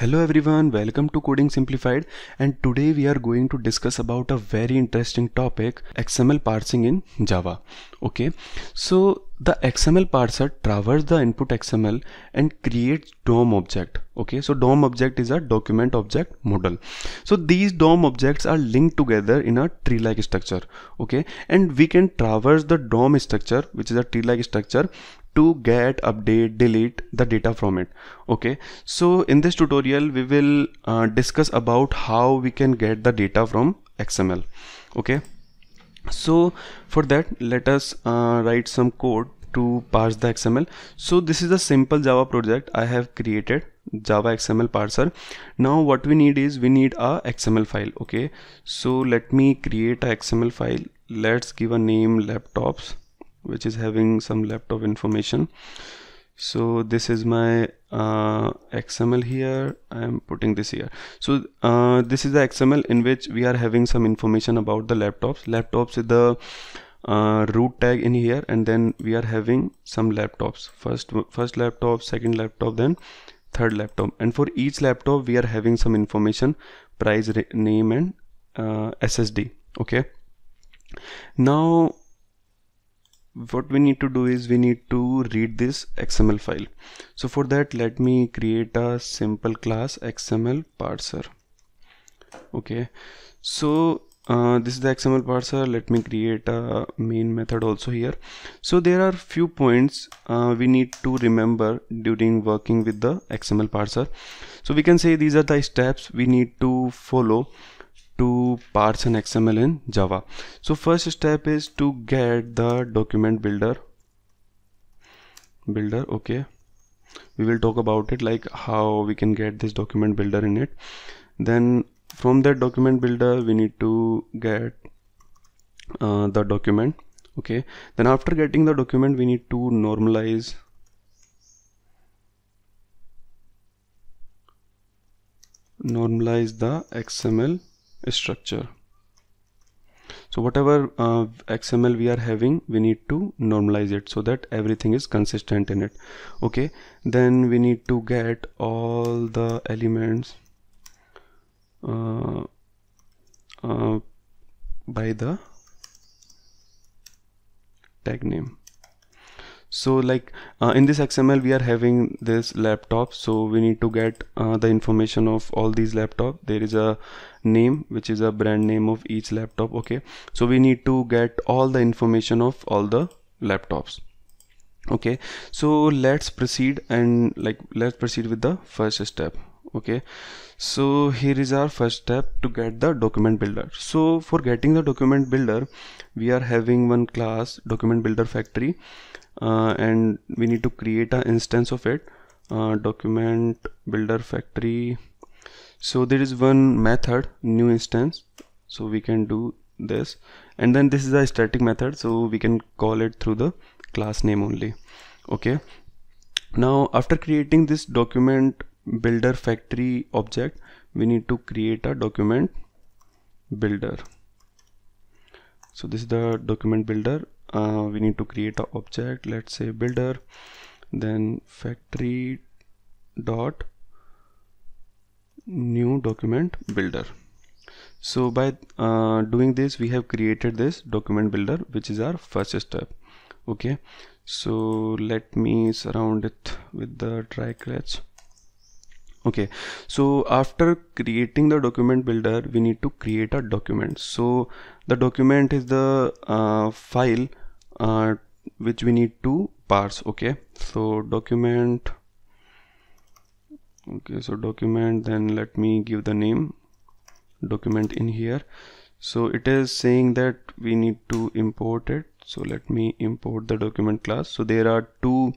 Hello everyone, welcome to Coding Simplified and today we are going to discuss about a very interesting topic XML parsing in Java. Okay, so the XML parser traverses the input XML and creates DOM object. Okay, so DOM object is a document object model. So these DOM objects are linked together in a tree-like structure. Okay, and we can traverse the DOM structure, which is a tree-like structure to get update delete the data from it okay so in this tutorial we will uh, discuss about how we can get the data from xml okay so for that let us uh, write some code to parse the xml so this is a simple java project i have created java xml parser now what we need is we need a xml file okay so let me create a xml file let's give a name laptops which is having some laptop information so this is my uh, xml here i'm putting this here so uh, this is the xml in which we are having some information about the laptops laptops is the uh, root tag in here and then we are having some laptops first first laptop second laptop then third laptop and for each laptop we are having some information price name and uh, ssd okay now what we need to do is we need to read this XML file. So for that, let me create a simple class XML parser. Okay, so uh, this is the XML parser. Let me create a main method also here. So there are few points uh, we need to remember during working with the XML parser. So we can say these are the steps we need to follow to parse an XML in Java. So first step is to get the document builder builder okay we will talk about it like how we can get this document builder in it then from that document builder we need to get uh, the document okay then after getting the document we need to normalize normalize the XML structure so whatever uh, XML we are having we need to normalize it so that everything is consistent in it okay then we need to get all the elements uh, uh, by the tag name so like uh, in this xml we are having this laptop so we need to get uh, the information of all these laptop there is a name which is a brand name of each laptop okay so we need to get all the information of all the laptops okay so let's proceed and like let's proceed with the first step okay so here is our first step to get the document builder so for getting the document builder we are having one class document builder factory uh, and we need to create an instance of it uh, document builder factory so there is one method new instance so we can do this and then this is a static method so we can call it through the class name only okay now after creating this document builder factory object we need to create a document builder so this is the document builder uh, we need to create an object let's say builder then factory dot new document builder so by uh, doing this we have created this document builder which is our first step okay so let me surround it with the dry catch okay so after creating the document builder we need to create a document so the document is the uh, file uh, which we need to parse okay so document okay so document then let me give the name document in here so it is saying that we need to import it so let me import the document class so there are two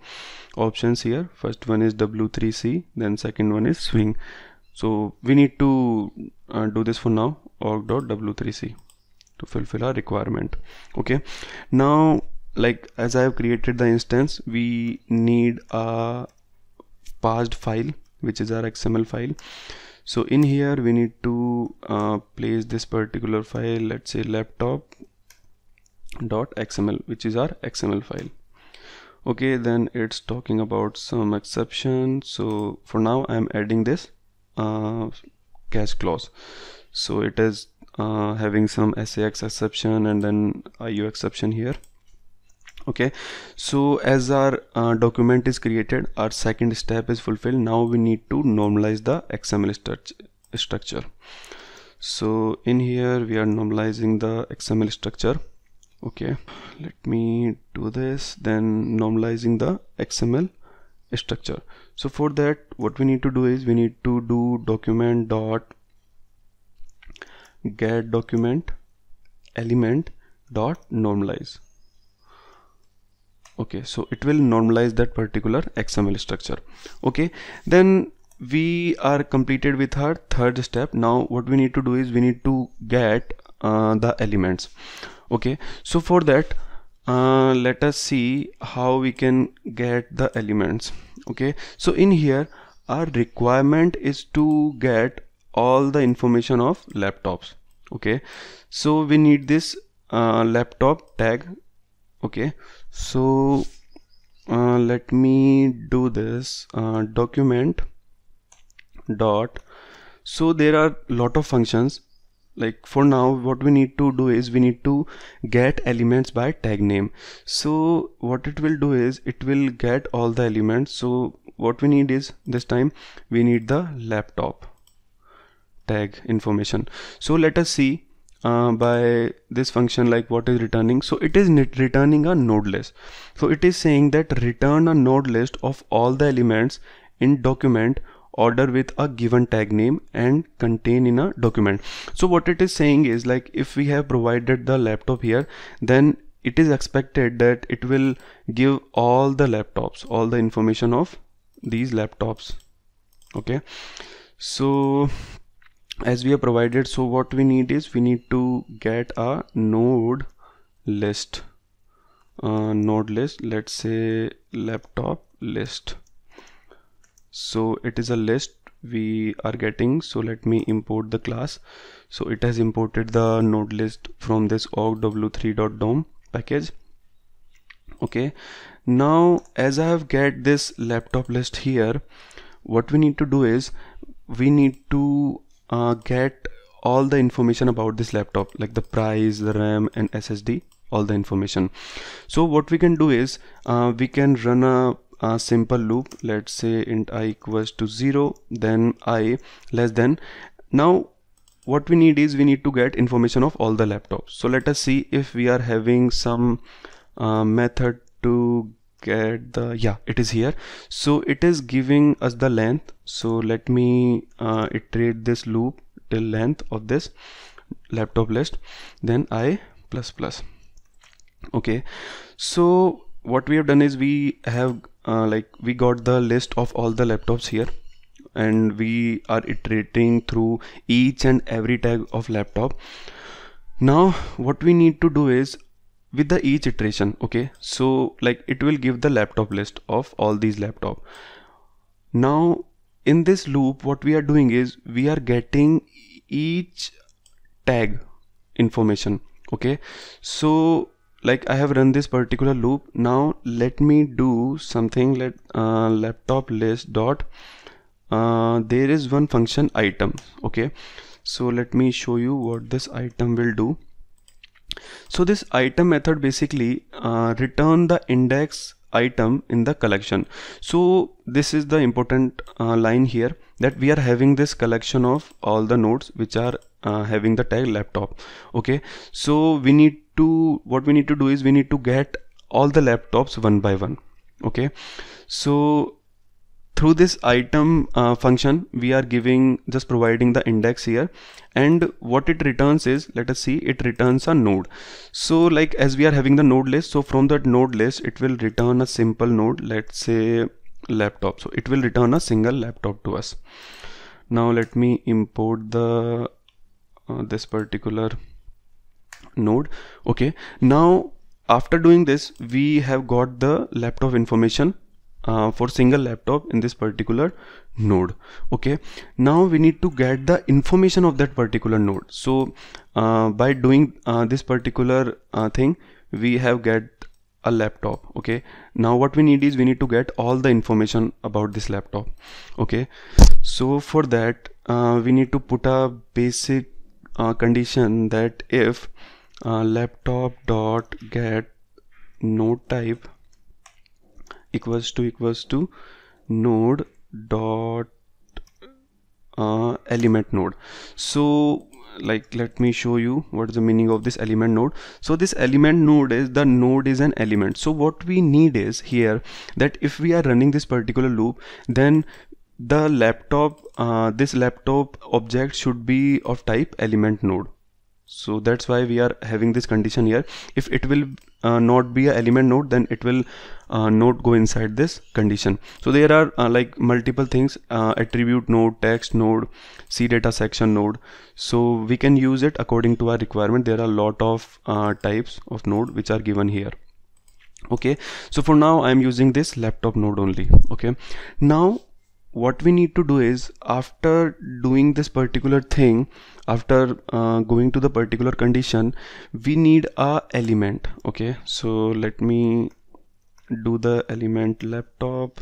options here first one is w3c then second one is swing so we need to uh, do this for now org.w3c to fulfill our requirement okay now like as I have created the instance we need a parsed file which is our XML file so in here we need to uh, place this particular file let's say laptop dot xml which is our xml file okay then it's talking about some exception so for now i'm adding this uh, catch clause so it is uh, having some sax exception and then iu exception here okay so as our uh, document is created our second step is fulfilled now we need to normalize the xml stru structure so in here we are normalizing the xml structure okay let me do this then normalizing the XML structure so for that what we need to do is we need to do document dot get document element dot normalize okay so it will normalize that particular xml structure okay then we are completed with our third step now what we need to do is we need to get uh, the elements okay so for that uh, let us see how we can get the elements okay so in here our requirement is to get all the information of laptops okay so we need this uh, laptop tag okay so uh, let me do this uh, document dot so there are lot of functions like for now what we need to do is we need to get elements by tag name so what it will do is it will get all the elements so what we need is this time we need the laptop tag information so let us see uh, by this function like what is returning so it is returning a node list so it is saying that return a node list of all the elements in document order with a given tag name and contain in a document so what it is saying is like if we have provided the laptop here then it is expected that it will give all the laptops all the information of these laptops okay so as we have provided so what we need is we need to get a node list uh, node list let's say laptop list so it is a list we are getting so let me import the class so it has imported the node list from this org w3.dom package okay now as i have get this laptop list here what we need to do is we need to uh, get all the information about this laptop like the price the ram and ssd all the information so what we can do is uh, we can run a a simple loop let's say int i equals to 0 then i less than now what we need is we need to get information of all the laptops so let us see if we are having some uh, method to get the yeah it is here so it is giving us the length so let me uh, iterate this loop till length of this laptop list then i plus plus okay so what we have done is we have uh, like we got the list of all the laptops here and we are iterating through each and every tag of laptop now what we need to do is with the each iteration okay so like it will give the laptop list of all these laptop now in this loop what we are doing is we are getting each tag information okay so like I have run this particular loop now let me do something let uh, laptop list dot uh, there is one function item okay so let me show you what this item will do so this item method basically uh, return the index item in the collection so this is the important uh, line here that we are having this collection of all the nodes which are uh, having the tag laptop okay so we need to what we need to do is we need to get all the laptops one by one okay so through this item uh, function we are giving just providing the index here and what it returns is let us see it returns a node so like as we are having the node list so from that node list it will return a simple node let's say laptop so it will return a single laptop to us now let me import the uh, this particular node okay now after doing this we have got the laptop information uh, for single laptop in this particular node okay now we need to get the information of that particular node so uh, by doing uh, this particular uh, thing we have get a laptop okay now what we need is we need to get all the information about this laptop okay so for that uh, we need to put a basic uh, condition that if uh, laptop dot get node type equals to equals to node dot uh, element node so like let me show you what is the meaning of this element node so this element node is the node is an element so what we need is here that if we are running this particular loop then the laptop uh, this laptop object should be of type element node so that's why we are having this condition here if it will uh, not be a element node then it will uh, not go inside this condition so there are uh, like multiple things uh, attribute node text node c data section node so we can use it according to our requirement there are a lot of uh, types of node which are given here okay so for now i am using this laptop node only okay now what we need to do is after doing this particular thing after uh, going to the particular condition we need a element okay so let me do the element laptop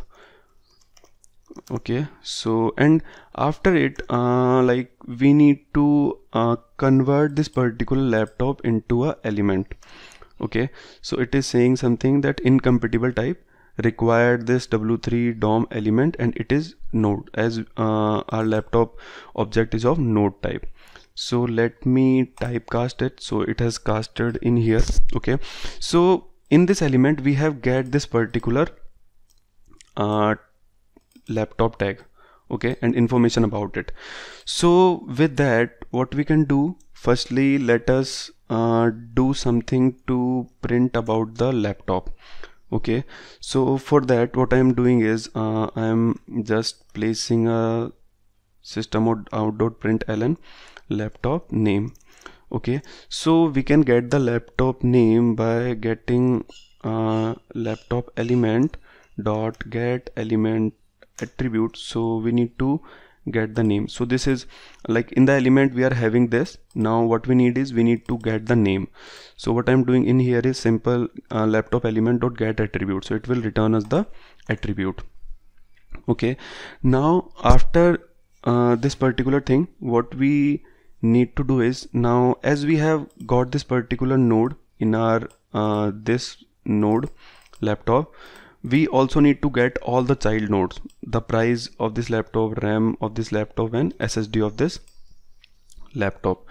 okay so and after it uh, like we need to uh, convert this particular laptop into a element okay so it is saying something that incompatible type required this w3 DOM element and it is node as uh, our laptop object is of node type so let me typecast it so it has casted in here okay so in this element we have get this particular uh, laptop tag okay and information about it so with that what we can do firstly let us uh, do something to print about the laptop okay so for that what i'm doing is uh, i'm just placing a system out laptop name okay so we can get the laptop name by getting uh, laptop element dot get element attribute so we need to get the name so this is like in the element we are having this now what we need is we need to get the name so what i'm doing in here is simple uh, laptop element dot get attribute so it will return us the attribute okay now after uh, this particular thing what we need to do is now as we have got this particular node in our uh, this node laptop we also need to get all the child nodes the price of this laptop ram of this laptop and ssd of this laptop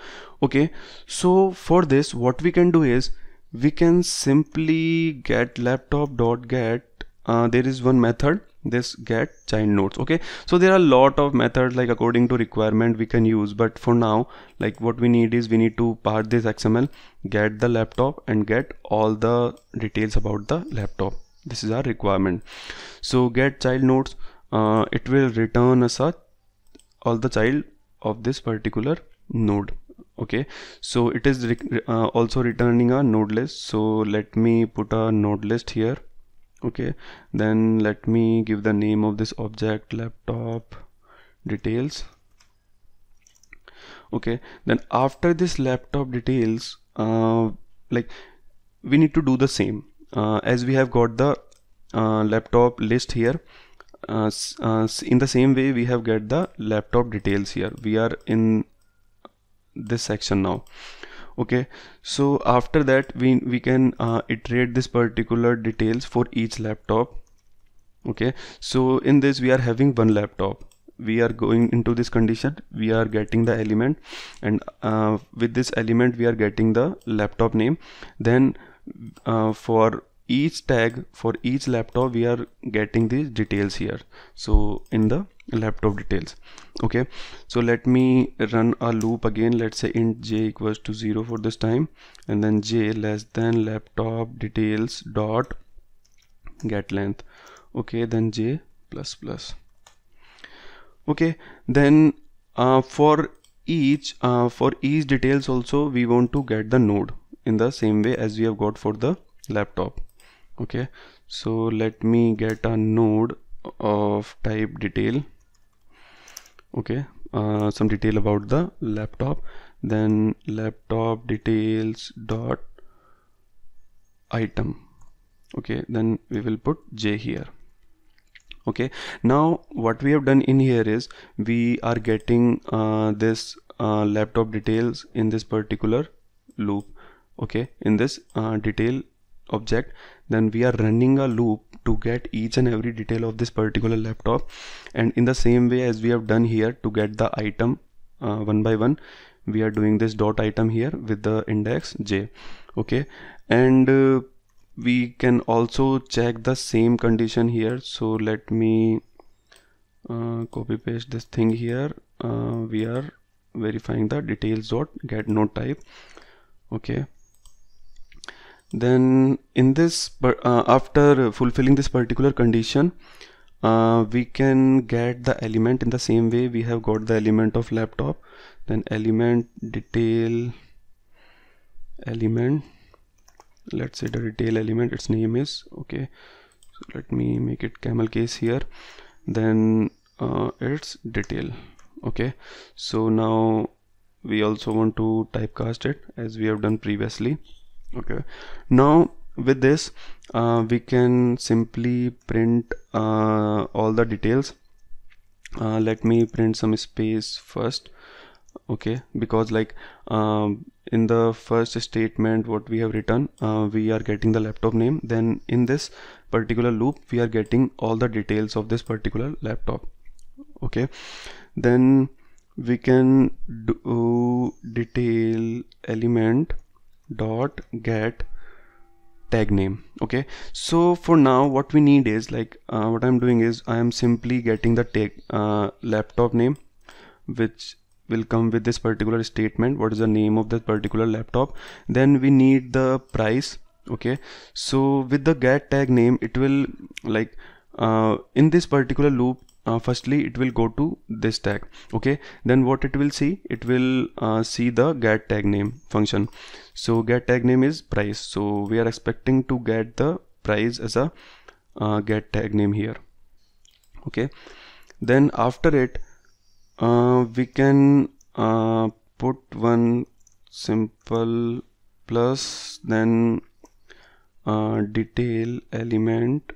okay so for this what we can do is we can simply get laptop dot get uh, there is one method this get child nodes okay so there are a lot of methods like according to requirement we can use but for now like what we need is we need to part this xml get the laptop and get all the details about the laptop this is our requirement so get child nodes uh, it will return us a all the child of this particular node okay so it is uh, also returning a node list so let me put a node list here okay then let me give the name of this object laptop details okay then after this laptop details uh, like we need to do the same uh, as we have got the uh, laptop list here uh, in the same way we have get the laptop details here we are in this section now okay so after that we we can uh, iterate this particular details for each laptop okay so in this we are having one laptop we are going into this condition we are getting the element and uh, with this element we are getting the laptop name then uh, for each tag for each laptop we are getting the details here so in the laptop details okay so let me run a loop again let's say int j equals to 0 for this time and then j less than laptop details dot get length okay then j plus plus okay then uh, for each uh, for each details also we want to get the node in the same way as we have got for the laptop okay so let me get a node of type detail okay uh, some detail about the laptop then laptop details dot item okay then we will put j here okay now what we have done in here is we are getting uh, this uh, laptop details in this particular loop okay in this uh, detail object then we are running a loop to get each and every detail of this particular laptop and in the same way as we have done here to get the item uh, one by one we are doing this dot item here with the index j okay and uh, we can also check the same condition here so let me uh, copy paste this thing here uh, we are verifying the details dot get node type okay then in this uh, after fulfilling this particular condition uh, we can get the element in the same way we have got the element of laptop then element detail element let's say the detail element its name is okay so let me make it camel case here then uh, its detail okay so now we also want to typecast it as we have done previously okay now with this uh, we can simply print uh, all the details uh, let me print some space first okay because like um, in the first statement what we have written uh, we are getting the laptop name then in this particular loop we are getting all the details of this particular laptop okay then we can do detail element dot get tag name okay so for now what we need is like uh, what I'm doing is I am simply getting the tag uh, laptop name which will come with this particular statement what is the name of that particular laptop then we need the price okay so with the get tag name it will like uh, in this particular loop uh, firstly it will go to this tag okay then what it will see it will uh, see the get tag name function so get tag name is price so we are expecting to get the price as a uh, get tag name here okay then after it uh, we can uh, put one simple plus then uh, detail element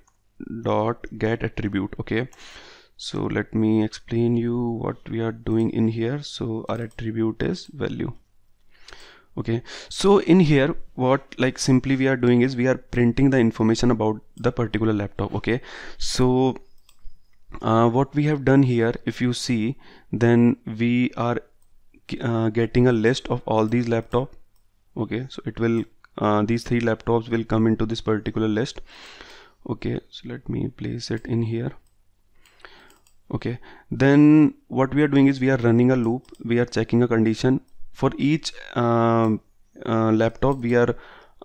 dot get attribute okay so let me explain you what we are doing in here so our attribute is value okay so in here what like simply we are doing is we are printing the information about the particular laptop okay so uh, what we have done here if you see then we are uh, getting a list of all these laptop okay so it will uh, these three laptops will come into this particular list okay so let me place it in here okay then what we are doing is we are running a loop we are checking a condition for each uh, uh, laptop we are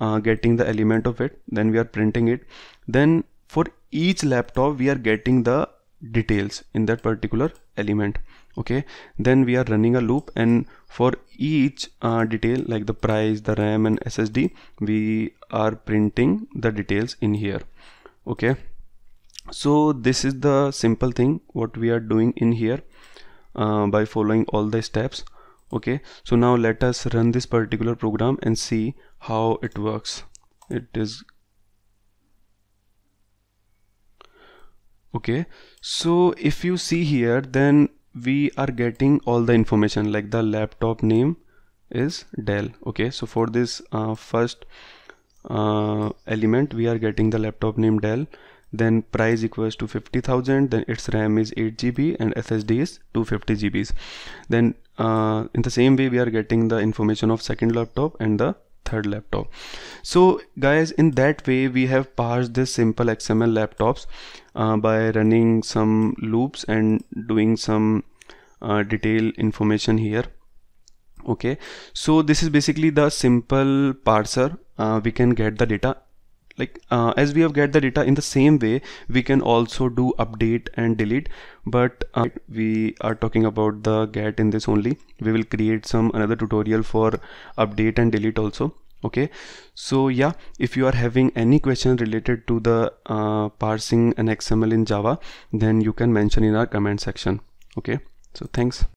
uh, getting the element of it then we are printing it then for each laptop we are getting the details in that particular element okay then we are running a loop and for each uh, detail like the price the ram and ssd we are printing the details in here okay so this is the simple thing what we are doing in here uh, by following all the steps okay so now let us run this particular program and see how it works it is okay so if you see here then we are getting all the information like the laptop name is Dell okay so for this uh, first uh, element we are getting the laptop name Dell then price equals to 50000 then its ram is 8 gb and ssd is 250 gbs then uh, in the same way we are getting the information of second laptop and the third laptop so guys in that way we have parsed this simple xml laptops uh, by running some loops and doing some uh, detailed information here okay so this is basically the simple parser uh, we can get the data like uh, as we have get the data in the same way we can also do update and delete but uh, we are talking about the get in this only we will create some another tutorial for update and delete also okay so yeah if you are having any question related to the uh, parsing an xml in java then you can mention in our comment section okay so thanks